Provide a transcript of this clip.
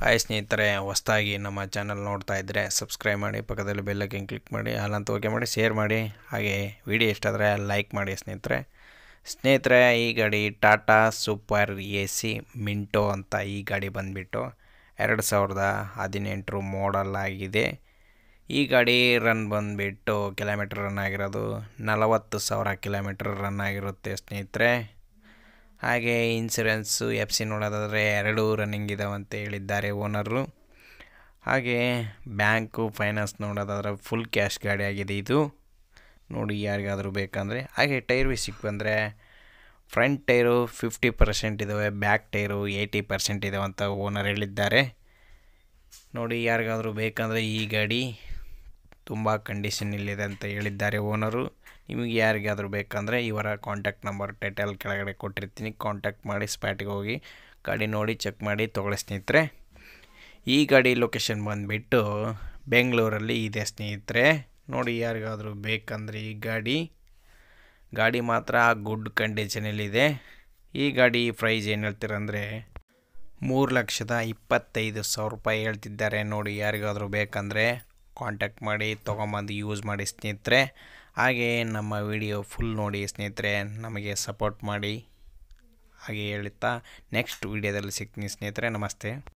hi ಸ್ನೇಹಿತರೆ ಹೊಸ್ದಾಗಿ ನಮ್ಮ ಚಾನಲ್ ನೋಡ್ತಾ ಇದ್ರೆ ಸಬ್ಸ್ಕ್ರೈಬ್ ಮಾಡಿ ಪಕ್ಕದಲ್ಲಿ ಬೆಲ್ಲಕ್ಕೆ ಕ್ಲಿಕ್ ಮಾಡಿ ಅಲ್ಲಂತ ಓಕೆ ಮಾಡಿ ಶೇರ್ ಮಾಡಿ ಹಾಗೆ ವಿಡಿಯೋ ಇಷ್ಟಾದರೆ ಲೈಕ್ ಮಾಡಿ ಸ್ನೇಹಿತರೆ ಸ್ನೇಹಿತರೆ ಈ ಗಾಡಿ ಟಾಟಾ ಸೂಪರ್ ಎ ಸಿ ಮಿಂಟೋ ಅಂತ ಈ ಗಾಡಿ ಬಂದುಬಿಟ್ಟು ಎರಡು ಸಾವಿರದ ಹದಿನೆಂಟರು ಮಾಡಲ್ ಆಗಿದೆ ಈ ಗಾಡಿ ರನ್ ಬಂದುಬಿಟ್ಟು ಕಿಲೋಮೀಟ್ರ್ ರನ್ ಆಗಿರೋದು ನಲವತ್ತು ಸಾವಿರ ಕಿಲೋಮೀಟ್ರ್ ರನ್ ಆಗಿರುತ್ತೆ ಸ್ನೇಹಿತರೆ ಹಾಗೆ ಇನ್ಸುರೆನ್ಸು ಎಫ್ ಸಿ ನೋಡೋದಾದರೆ ಎರಡು ರನ್ನಿಂಗ್ ಅಂತ ಹೇಳಿದ್ದಾರೆ ಓನರು ಹಾಗೆ ಬ್ಯಾಂಕು ಫೈನಾನ್ಸ್ ನೋಡೋದಾದ್ರೆ ಫುಲ್ ಕ್ಯಾಶ್ ಗಾಡಿ ಆಗಿದೆ ಇದು ನೋಡಿ ಯಾರಿಗಾದರೂ ಬೇಕಂದರೆ ಹಾಗೆ ಟೈರ್ ವಿಷಯಕ್ಕೆ ಬಂದರೆ ಫ್ರಂಟ್ ಟೈರು ಫಿಫ್ಟಿ ಪರ್ಸೆಂಟ್ ಇದಾವೆ ಬ್ಯಾಕ್ ಟೈರು ಏಯ್ಟಿ ಪರ್ಸೆಂಟ್ ಇದ್ದಾವೆ ಅಂತ ಓನರ್ ಹೇಳಿದ್ದಾರೆ ನೋಡಿ ಯಾರಿಗಾದರೂ ಬೇಕಂದರೆ ಈ ಗಾಡಿ ತುಂಬ ಕಂಡೀಷನಲ್ಲಿದೆ ಅಂತ ಹೇಳಿದ್ದಾರೆ ಓನರು ನಿಮಗೆ ಯಾರಿಗಾದರೂ ಬೇಕಂದರೆ ಇವರ ಕಾಂಟ್ಯಾಕ್ಟ್ ನಂಬರ್ ಟೈಟಲ್ ಕೆಳಗಡೆ ಕೊಟ್ಟಿರ್ತೀನಿ ಕಾಂಟ್ಯಾಕ್ಟ್ ಮಾಡಿ ಸ್ಪ್ಯಾಟಿಗೆ ಹೋಗಿ ಗಾಡಿ ನೋಡಿ ಚೆಕ್ ಮಾಡಿ ತೊಗೊಳ್ಳಿ ಸ್ನೇಹಿತರೆ ಈ ಗಾಡಿ ಲೊಕೇಶನ್ ಬಂದುಬಿಟ್ಟು ಬೆಂಗಳೂರಲ್ಲಿ ಇದೆ ಸ್ನೇಹಿತರೆ ನೋಡಿ ಯಾರಿಗಾದರೂ ಬೇಕಂದರೆ ಈ ಗಾಡಿ ಗಾಡಿ ಮಾತ್ರ ಗುಡ್ ಕಂಡೀಷನಲ್ಲಿದೆ ಈ ಗಾಡಿ ಪ್ರೈಸ್ ಏನು ಹೇಳ್ತೀರಂದರೆ ಮೂರು ಲಕ್ಷದ ಇಪ್ಪತ್ತೈದು ಸಾವಿರ ರೂಪಾಯಿ ಹೇಳ್ತಿದ್ದಾರೆ ನೋಡಿ ಯಾರಿಗಾದರೂ ಬೇಕಂದರೆ ಕಾಂಟ್ಯಾಕ್ಟ್ ಮಾಡಿ ತೊಗೊಂಬಂದು ಯೂಸ್ ಮಾಡಿ ಸ್ನೇಹಿತರೆ ಹಾಗೆ ನಮ್ಮ ವಿಡಿಯೋ ಫುಲ್ ನೋಡಿ ಸ್ನೇಹಿತರೆ ನಮಗೆ ಸಪೋರ್ಟ್ ಮಾಡಿ ಹಾಗೆ ಹೇಳುತ್ತಾ ನೆಕ್ಸ್ಟ್ ವಿಡಿಯೋದಲ್ಲಿ ಸಿಗ್ತೀನಿ ಸ್ನೇಹಿತರೆ ನಮಸ್ತೆ